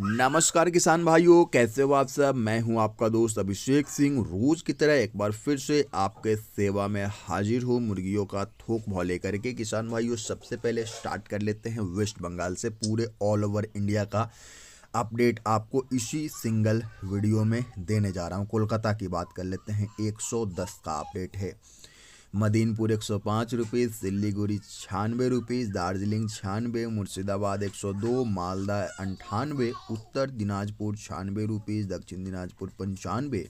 नमस्कार किसान भाइयों कैसे हो आप सब मैं हूं आपका दोस्त अभिषेक सिंह रोज की तरह एक बार फिर से आपके सेवा में हाजिर हूं मुर्गियों का थोक भाव लेकर के किसान भाइयों सबसे पहले स्टार्ट कर लेते हैं वेस्ट बंगाल से पूरे ऑल ओवर इंडिया का अपडेट आपको इसी सिंगल वीडियो में देने जा रहा हूं कोलकाता की बात कर लेते हैं 110 का अपडेट है मदीनपुर एक सौ पाँच रुपीज़ सिल्लीगुड़ी छियानवे रुपीज़ दार्जिलिंग छियानवे मुर्शिदाबाद एक सौ दो मालदा अंठानवे उत्तर दिनाजपुर छियानवे रुपीज़ दक्षिण दिनाजपुर पंचानवे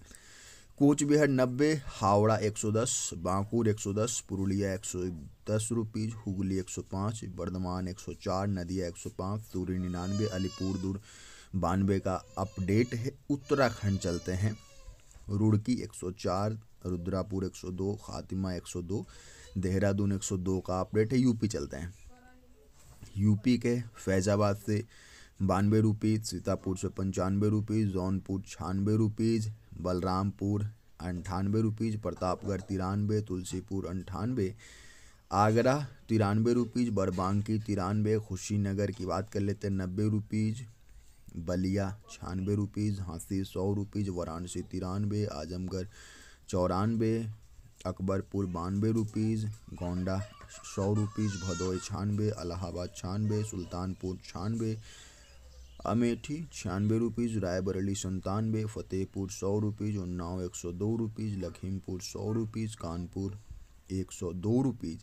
कोचबिहार नब्बे हावड़ा एक सौ दस बांकुर एक सौ दस पुरुलिया एक सौ दस रुपीज़ हुगली एक सौ पाँच बर्धमान एक सौ चार नदिया एक सौ पाँच सूरी निन्यानवे अलीपुर दूर बानवे का अपडेट है उत्तराखंड चलते हैं रुड़की एक सौ चार रुद्रापुर 102 खातिमा 102 देहरादून 102 का अपडेट है यूपी चलते हैं यूपी के फैज़ाबाद से बानवे रुपीज़ सीतापुर से पंचानवे रुपीज़ जौनपुर छानवे रुपीज़ बलरामपुर अंठानवे रुपीज़ प्रतापगढ़ तिरानवे तुलसीपुर अंठानवे आगरा तिरानवे रुपीज़ बरबांकी तिरानवे खुशीनगर की बात कर लेते हैं नब्बे रुपीज़ बलिया छियानवे रुपीज़ हाँसी सौ रुपीज़ वाराणसी तिरानवे आजमगढ़ चौरानवे अकबरपुर बानवे रुपीज़ गोंडा सौ रुपीज़ भदोई छानवे अलाहाबाद छानवे सुल्तानपुर छानवे अमेठी छियानवे रुपीज़ रायबरेली संतानवे फतेहपुर सौ रुपीज़ उन्नाव एक सौ दो रुपीज़ लखीमपुर सौ रुपीज़ कानपुर एक सौ दो रुपीज़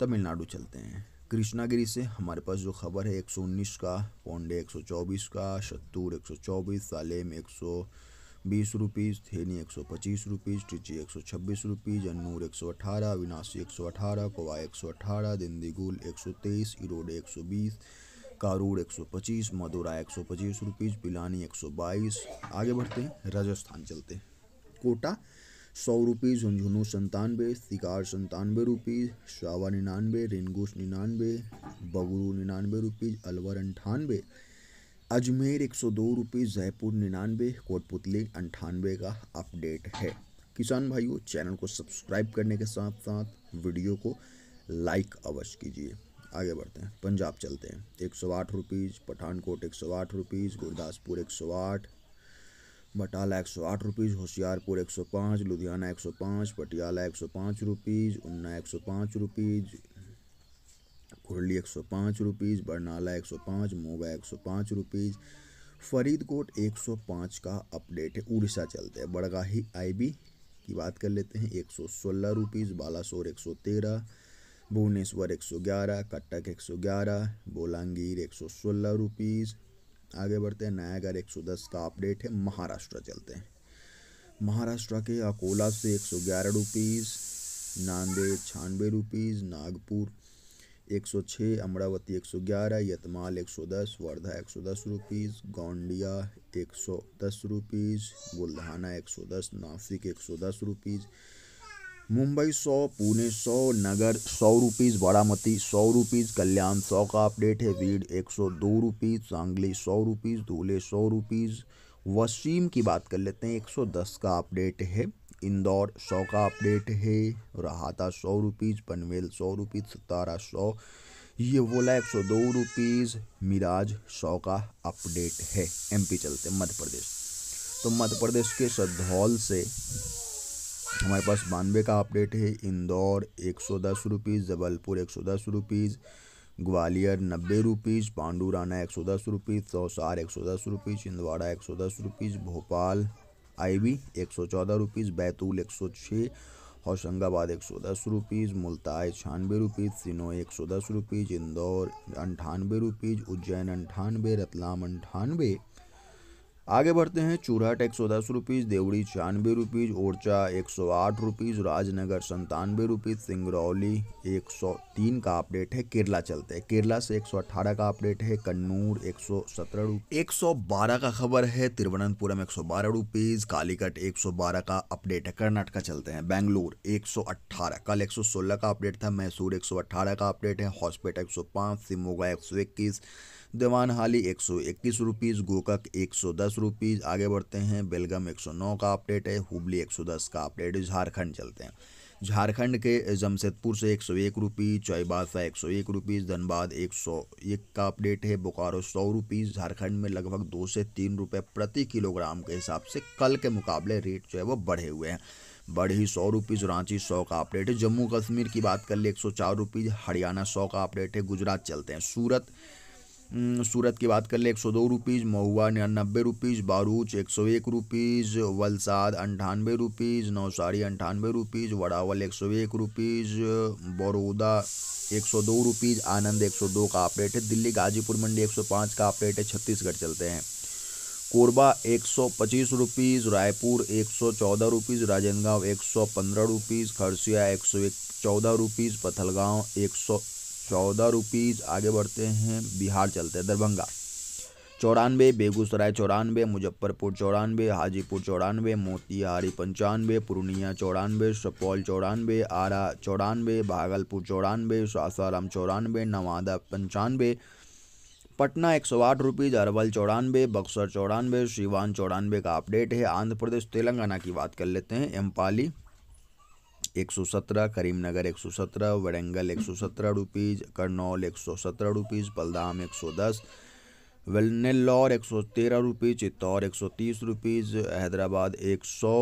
तमिलनाडु चलते हैं कृष्णागिरी से हमारे पास जो खबर है एक सौ उन्नीस का पौंडे एक सौ चौबीस का शत्तूर एक सौ चौबीस सालेम एक सौ बीस रुपीज़ थेनी एक सौ पच्चीस रुपीज़ ट्रिची एक सौ छब्बीस रुपीज़ अन्नूर एक सौ अठारह विनाशी एक सौ अठारह कोवा एक सौ अठारह दिंदीगुल एक सौ तेईस इरोडे एक सौ बीस कारूड़ पच्चीस मदुरा एक सौ पच्चीस रुपीज़ पिलानी एक सौ बाईस आगे बढ़ते हैं राजस्थान चलते हैं कोटा सौ रुपीज़ झुंझुनू संतानवे सिकार संतानवे रुपीज़ शावा निन्यानवे रेनगुस निन्यानवे बगरू निन्यानवे रुपीज़ अलवर अंठानवे अजमेर एक सौ दो रुपये जयपुर निन्यानवे कोटपुतली अंठानवे का अपडेट है किसान भाइयों चैनल को सब्सक्राइब करने के साथ साथ वीडियो को लाइक अवश्य कीजिए आगे बढ़ते हैं पंजाब चलते हैं एक सौ आठ रुपीज़ पठानकोट एक सौ आठ रुपीज़ गुरदासपुर एक सौ आठ बटाला एक सौ आठ रुपीज़ होशियारपुर एक सौ पाँच लुधियाना एक सौ पाँच पटियाला एक सौ पाँच रुपीज़ उन्ना एक सौ पाँच रुपीज़ कुरली एक सौ पाँच रुपीज़ बरनाला एक सौ पाँच मोगा एक सौ पाँच रुपीज़ फरीदकोट एक सौ पाँच का अपडेट है उड़ीसा चलते हैं बड़गाही आईबी की बात कर लेते हैं एक सौ सोलह रुपीज़ बालासोर एक सौ तेरह भुवनेश्वर एक सौ ग्यारह कटक एक सौ ग्यारह बोलांगीर एक सौ सोलह रुपीज़ आगे बढ़ते हैं नयागढ़ एक सौ दस का अपडेट है महाराष्ट्र चलते हैं महाराष्ट्र के अकोला से एक सौ ग्यारह रुपीज़ नांदेड़ छानबे rupees Nagpur 106 Amravati 111 Yavatmal 110 Wardha 110 rupees Gondia 110 rupees Buldhana 110 Nashik 110 rupees Mumbai 100 Pune 100 Nagar 100 rupees Baramati 100 rupees Kalyan 100 का अपडेट है Beed 102 rupees Sangli 100 rupees Dhule 100 rupees Washim की बात कर लेते हैं 110 का अपडेट है इंदौर सौ का अपडेट है रहाता सौ रुपीज़ पनवेल सौ रुपीज़ सतारा सौ ये वोला एक सौ दो रुपीज़ मिराज सौ का अपडेट है एमपी चलते मध्य प्रदेश तो मध्य प्रदेश के सद्धौल से हमारे पास बानवे का अपडेट है इंदौर एक सौ दस रुपीज़ जबलपुर एक सौ दस रुपीज़ ग्वालियर नब्बे रुपीज़ पांडूराना एक सौ दस रुपीज़ सौसार एक सौ दस रुपीज़ छिंदवाड़ा एक सौ दस रुपीज़ भोपाल बी एक सौ चौदह रुपीज़ बैतूल एक सौ छः होशंगाबाद एक सौ दस रुपीज़ मुल्तान छियानवे रुपीज़ सिनोई एक सौ दस रुपीज़ इंदौर अंठानवे रुपीज़ उज्जैन अंठानवे रतलाम अंठानवे आगे बढ़ते हैं चूरहट एक सौ दस रुपीज़ देवड़ी छियानवे रुपीज़ ओरचा एक सौ आठ रुपीज़ राजनगर संतानवे रुपीज़ सिंगरौली एक सौ तीन का अपडेट है केरला चलते हैं केरला से एक सौ अठारह का अपडेट है कन्नूर एक सौ सत्रह एक सौ बारह का खबर है तिरुवनंतपुरम एक सौ बारह रुपीज़ कालीकट एक सौ बारह का अपडेट है कर्नाटका चलते हैं बेंगलुरु एक सौ अट्ठारह कल एक सौ सोलह का अपडेट था मैसूर एक सौ अठारह का अपडेट है हॉस्पेट एक सौ पाँच सिमोगा एक सौ इक्कीस हाली एक सौ इक्कीस रुपीज़ गोकक एक सौ दस रुपीज़ आगे बढ़ते हैं बेलगम 109 का अपडेट है हुबली 110 का अपडेट है झारखंड चलते हैं झारखंड के जमशेदपुर से एक सौ एक रुपीज़ चौबासा एक सौ एक रुपीज़ धनबाद एक सौ एक का अपडेट है बोकारो सौ रुपीज़ झारखंड में लगभग दो से तीन रुपये प्रति किलोग्राम के हिसाब से कल के मुकाबले रेट जो है वो बढ़े हुए हैं बढ़ी ही सौ रुपीज़ रांची सौ का अपडेट है जम्मू कश्मीर की बात कर ले एक सौ चार रुपीज़ हरियाणा सौ का अपडेट है गुजरात चलते हैं सूरत सूरत की बात कर ले एक सौ दो रुपीज़ महुआ निन्यानबे रुपीज़ बारूच एक सौ एक रुपीज़ वलसाद अंठानवे रुपीज़ नौसारी अंठानवे रुपीज़ वड़ावल एक सौ एक रुपीज़ बड़ौदा एक सौ दो रुपीज़ आनंद एक सौ दो का अपडेट है दिल्ली गाजीपुर मंडी एक सौ पाँच का अपडेट है छत्तीसगढ़ चलते हैं कोरबा एक सौ पच्चीस रुपीज़ रायपुर एक सौ चौदह रुपीज़ राजनागांव एक सौ पंद्रह रुपीज़ खरसिया एक सौ एक चौदह रुपीज़ पथलगाँव एक सौ चौदह रुपीज़ आगे बढ़ते हैं बिहार चलते हैं दरभंगा चौरानवे बेगूसराय चौरानवे मुजफ्फरपुर चौरानवे हाजीपुर चौरानवे मोतिहारी पंचानवे पूर्णिया चौरानवे सुपौल चौरानवे आरा चौरानवे भागलपुर चौरानवे सासाराम चौरानवे नवादा पंचानवे पटना एक सौ आठ रुपीज़ अरवल चौरानवे बक्सर चौरानवे सिवान चौरानवे का अपडेट है आंध्र प्रदेश तेलंगाना की बात कर लेते हैं एम्पाली एक सौ सत्रह करीमनगर एक सौ सत्रह वरेंगल एक सौ सत्रह रुपीज़ करनौल एक सौ सत्रह रुपीज़ बलदाम एक सौ दस वेलनेल्लौर एक सौ तेरह रुपीज़ चित्तौर एक सौ तीस रुपीज़ हैदराबाद एक सौ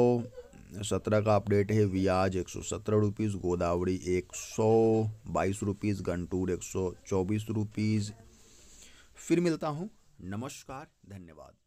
सत्रह का अपडेट है वियाज एक सौ सत्रह रुपीज़ गोदावरी एक सौ बाईस रुपीज़ गंटूर एक सौ चौबीस रुपीज़ फिर मिलता हूँ नमस्कार धन्यवाद